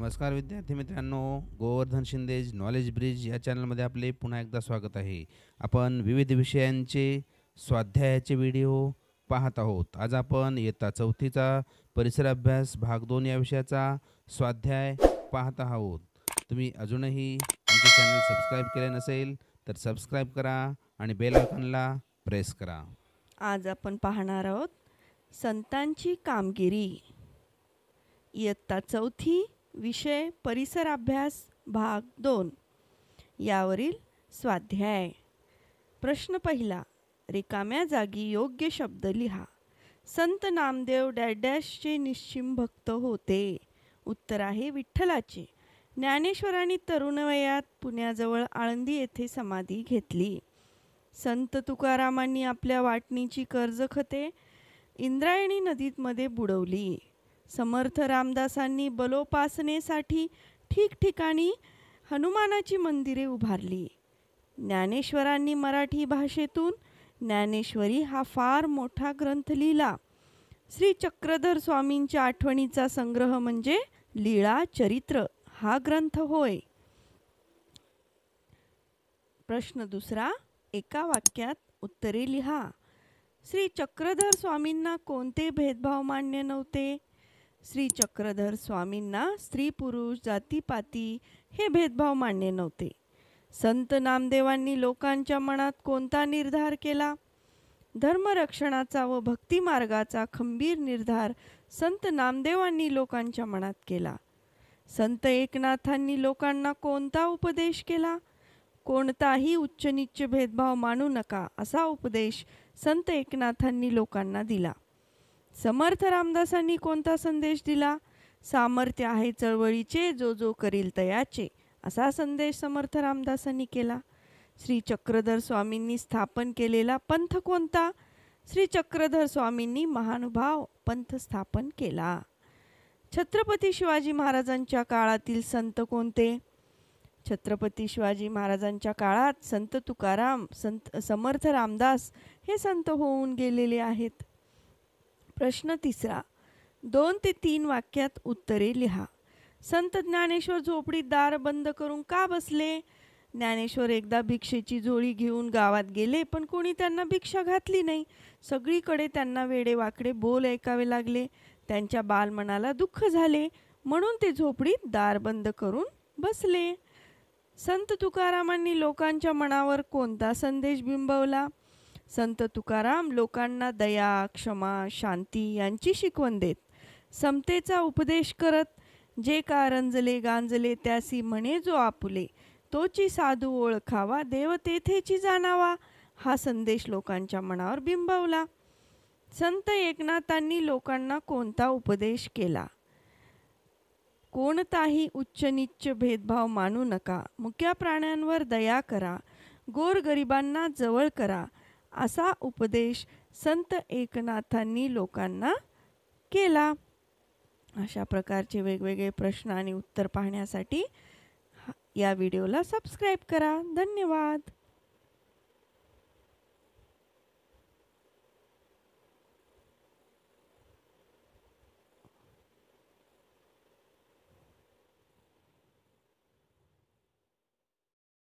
नमस्कार विद्यार्थी मित्रांनो गोवर्धन शिंदेज नॉलेज ब्रिज या चॅनलमध्ये आपले पुन्हा एकदा स्वागत आहे आपण विविध विषयांचे स्वाध्यायाचे व्हिडिओ पाहत आहोत आज आपण इयत्ता चौथीचा परिसर अभ्यास भाग दोन या विषयाचा स्वाध्याय पाहत आहोत तुम्ही अजूनही आमचे चॅनल सबस्क्राईब केले नसेल तर सबस्क्राईब करा आणि बेल आयकॉनला प्रेस करा आज आपण पाहणार आहोत संतांची कामगिरी इयत्ता चौथी विषय परिसर अभ्यास भाग दोन यावरील स्वाध्याय प्रश्न पहिला रिकाम्या जागी योग्य शब्द लिहा संत नामदेव डॅडॅशचे निश्चिम भक्त होते उत्तर आहे विठ्ठलाचे ज्ञानेश्वरांनी तरुणवयात पुण्याजवळ आळंदी येथे समाधी घेतली संत तुकारामांनी आपल्या वाटणीची कर्ज खते इंद्रायणी नदीमध्ये बुडवली समर्थ रामदासांनी बलोपासनेसाठी ठिकठिकाणी हनुमानाची मंदिरे उभारली ज्ञानेश्वरांनी मराठी भाषेतून ज्ञानेश्वरी हा फार मोठा ग्रंथ लिहिला श्री चक्रधर स्वामींच्या आठवणीचा संग्रह म्हणजे लीळा चरित्र हा ग्रंथ होय प्रश्न दुसरा एका वाक्यात उत्तरे लिहा श्री चक्रधर स्वामींना कोणते भेदभाव मान्य नव्हते श्री चक्रधर स्वामींना स्त्री पुरुष जातीपाती हे भेदभाव मान्य नव्हते संत नामदेवांनी लोकांच्या मनात कोणता निर्धार केला धर्मरक्षणाचा व भक्तिमार्गाचा खंबीर निर्धार संत नामदेवांनी लोकांच्या मनात केला संत एकनाथांनी लोकांना कोणता उपदेश केला कोणताही उच्च भेदभाव मानू नका असा उपदेश संत एकनाथांनी लोकांना दिला समर्थ रामदासांनी कोणता संदेश दिला सामर्थ्य आहे चळवळीचे जो जो करील तयाचे असा संदेश समर्थ रामदासांनी केला श्री चक्रधर स्वामींनी स्थापन केलेला पंथ कोणता श्री चक्रधर स्वामींनी महानुभाव पंथ स्थापन केला छत्रपती शिवाजी महाराजांच्या काळातील संत कोणते छत्रपती शिवाजी महाराजांच्या काळात संत तुकाराम संत समर्थ रामदास हे संत होऊन गेलेले आहेत प्रश्न तिसरा दोन ते तीन वाक्यात उत्तरे लिहा संत ज्ञानेश्वर झोपडीत दार बंद करून का बसले ज्ञानेश्वर एकदा भिक्षेची जोडी घेऊन गावात गेले पण कोणी त्यांना भिक्षा घातली नाही सगळीकडे त्यांना वेडेवाकडे बोल ऐकावे लागले त्यांच्या बालमनाला दुःख झाले म्हणून ते झोपडीत दार बंद करून बसले संत तुकारामांनी लोकांच्या मनावर कोणता संदेश बिंबवला संत तुकाराम लोकांना दया क्षमा शांती यांची शिकवण देत समतेचा उपदेश करत जे का रंजले गांजले त्यासी म्हणे जो आपुले तोची साधू ओळखावा देव तेथेची जाणावा हा संदेश लोकांच्या मनावर बिंबवला संत एकनाथांनी लोकांना कोणता उपदेश केला कोणताही उच्च निच्च भेदभाव मानू नका मुक्या प्राण्यांवर दया करा गोरगरिबांना जवळ करा असा उपदेश संत एकनाथांनी लोकांना केला अशा प्रकारचे वेगवेगळे प्रश्न आणि उत्तर पाहण्यासाठी या व्हिडिओला सबस्क्राईब करा धन्यवाद